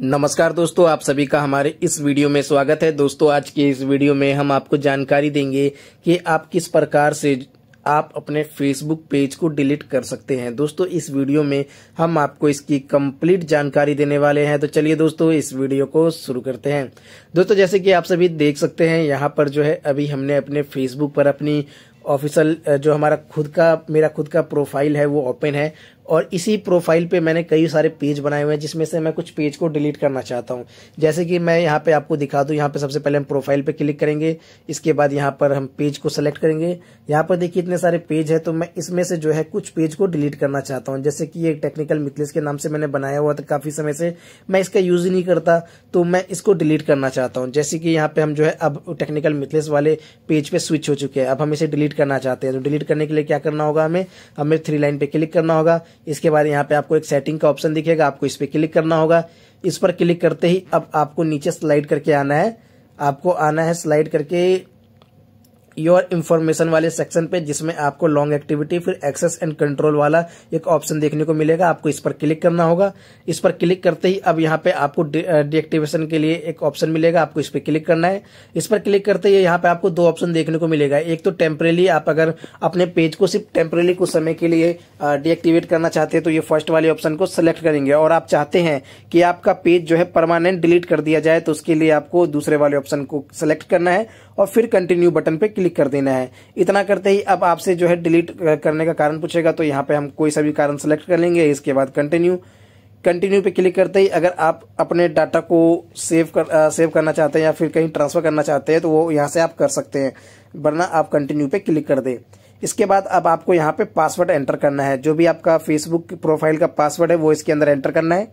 नमस्कार दोस्तों आप सभी का हमारे इस वीडियो में स्वागत है दोस्तों आज के इस वीडियो में हम आपको जानकारी देंगे कि आप किस प्रकार से आप अपने फेसबुक पेज को डिलीट कर सकते हैं दोस्तों इस वीडियो में हम आपको इसकी कंप्लीट जानकारी देने वाले हैं तो चलिए दोस्तों इस वीडियो को शुरू करते हैं दोस्तों जैसे कि आप सभी देख सकते हैं यहाँ पर जो है अभी हमने अपने फेसबुक पर अपनी ऑफिशियल जो हमारा खुद का मेरा खुद का प्रोफाइल है वो ओपन है और इसी प्रोफाइल पे मैंने कई सारे पेज बनाए हुए हैं जिसमें से मैं कुछ पेज को डिलीट करना चाहता हूं जैसे कि मैं यहाँ पे आपको दिखा दूं यहां पे सबसे पहले हम प्रोफाइल पे क्लिक करेंगे इसके बाद यहाँ पर हम पेज को सेलेक्ट करेंगे यहां पर देखिए इतने सारे पेज है तो मैं इसमें से जो है कुछ पेज को डिलीट करना चाहता हूँ जैसे कि ये टेक्निकल मिथलेस के नाम से मैंने बनाया हुआ था काफी समय से मैं इसका यूज ही नहीं करता तो मैं इसको डिलीट करना चाहता हूँ जैसे कि यहाँ पे हम जो है अब टेक्निकल मिथलेस वाले पेज पे स्विच हो चुके हैं अब हम इसे डिलीट करना चाहते हैं तो डिलीट करने के लिए क्या करना होगा हमें हमें थ्री लाइन पे क्लिक करना होगा इसके बाद यहाँ पे आपको एक सेटिंग का ऑप्शन दिखेगा आपको इस पर क्लिक करना होगा इस पर क्लिक करते ही अब आपको नीचे स्लाइड करके आना है आपको आना है स्लाइड करके योर इन्फॉर्मेशन वाले सेक्शन पे जिसमें आपको लॉन्ग एक्टिविटी फिर एक्सेस एंड कंट्रोल वाला एक ऑप्शन देखने को मिलेगा आपको इस पर क्लिक करना होगा इस पर क्लिक करते ही अब यहाँ पे आपको डीएक्टिवेशन के लिए एक ऑप्शन मिलेगा आपको इस पर क्लिक करना है इस पर क्लिक करते ही यहाँ पे आपको दो ऑप्शन देखने को मिलेगा एक तो टेम्परेली आप अगर अपने पेज को सिर्फ टेम्परेली कुछ समय के लिए डीएक्टिवेट करना चाहते हैं तो ये फर्स्ट वाले ऑप्शन को सिलेक्ट करेंगे और आप चाहते हैं कि आपका पेज जो है परमानेंट डिलीट कर दिया जाए तो उसके लिए आपको दूसरे वाले ऑप्शन को सिलेक्ट करना है और फिर कंटिन्यू बटन पे क्लिक कर देना है इतना करते ही अब आपसे जो है डिलीट करने का कारण पूछेगा तो यहाँ पे हम कोई सा भी कारण सेलेक्ट कर लेंगे इसके बाद कंटिन्यू कंटिन्यू पे क्लिक करते ही अगर आप अपने डाटा को सेव कर आ, सेव करना चाहते हैं या फिर कहीं ट्रांसफर करना चाहते हैं तो वो यहाँ से आप कर सकते हैं वरना आप कंटिन्यू पे क्लिक कर दे इसके बाद अब आपको यहाँ पे पासवर्ड एंटर करना है जो भी आपका फेसबुक प्रोफाइल का पासवर्ड है वो इसके अंदर एंटर करना है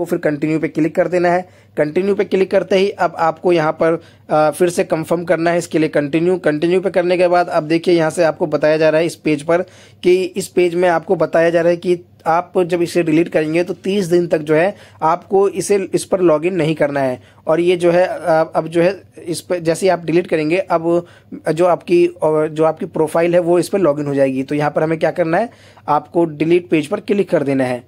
आपको फिर कंटिन्यू पे क्लिक कर देना है कंटिन्यू पे क्लिक करते ही अब आपको यहाँ पर आ, फिर से कंफर्म करना है इसके लिए कंटिन्यू कंटिन्यू पे करने के बाद अब देखिए यहाँ से आपको बताया जा रहा है इस पेज पर कि इस पेज में आपको बताया जा रहा है कि आप जब इसे डिलीट करेंगे तो 30 दिन तक जो है आपको इसे इस पर लॉगिन नहीं करना है और ये जो है अब जो है इस पर जैसे आप डिलीट करेंगे अब जो आपकी जो आपकी प्रोफाइल है वो इस पर लॉगिन हो जाएगी तो यहाँ पर हमें क्या करना है आपको डिलीट पेज पर क्लिक कर देना है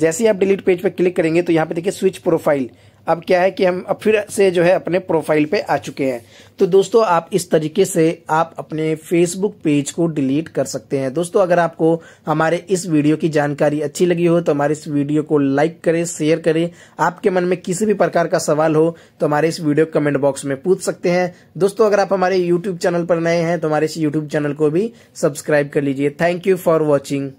जैसे ही आप डिलीट पेज पर क्लिक करेंगे तो यहाँ पे देखिए स्विच प्रोफाइल अब क्या है कि हम अब फिर से जो है अपने प्रोफाइल पे आ चुके हैं तो दोस्तों आप इस तरीके से आप अपने फेसबुक पेज को डिलीट कर सकते हैं दोस्तों अगर आपको हमारे इस वीडियो की जानकारी अच्छी लगी हो तो हमारे इस वीडियो को लाइक करें शेयर करें आपके मन में किसी भी प्रकार का सवाल हो तो हमारे इस वीडियो कमेंट बॉक्स में पूछ सकते हैं दोस्तों अगर आप हमारे यूट्यूब चैनल पर नए हैं तो हमारे इस यूट्यूब चैनल को भी सब्सक्राइब कर लीजिए थैंक यू फॉर वॉचिंग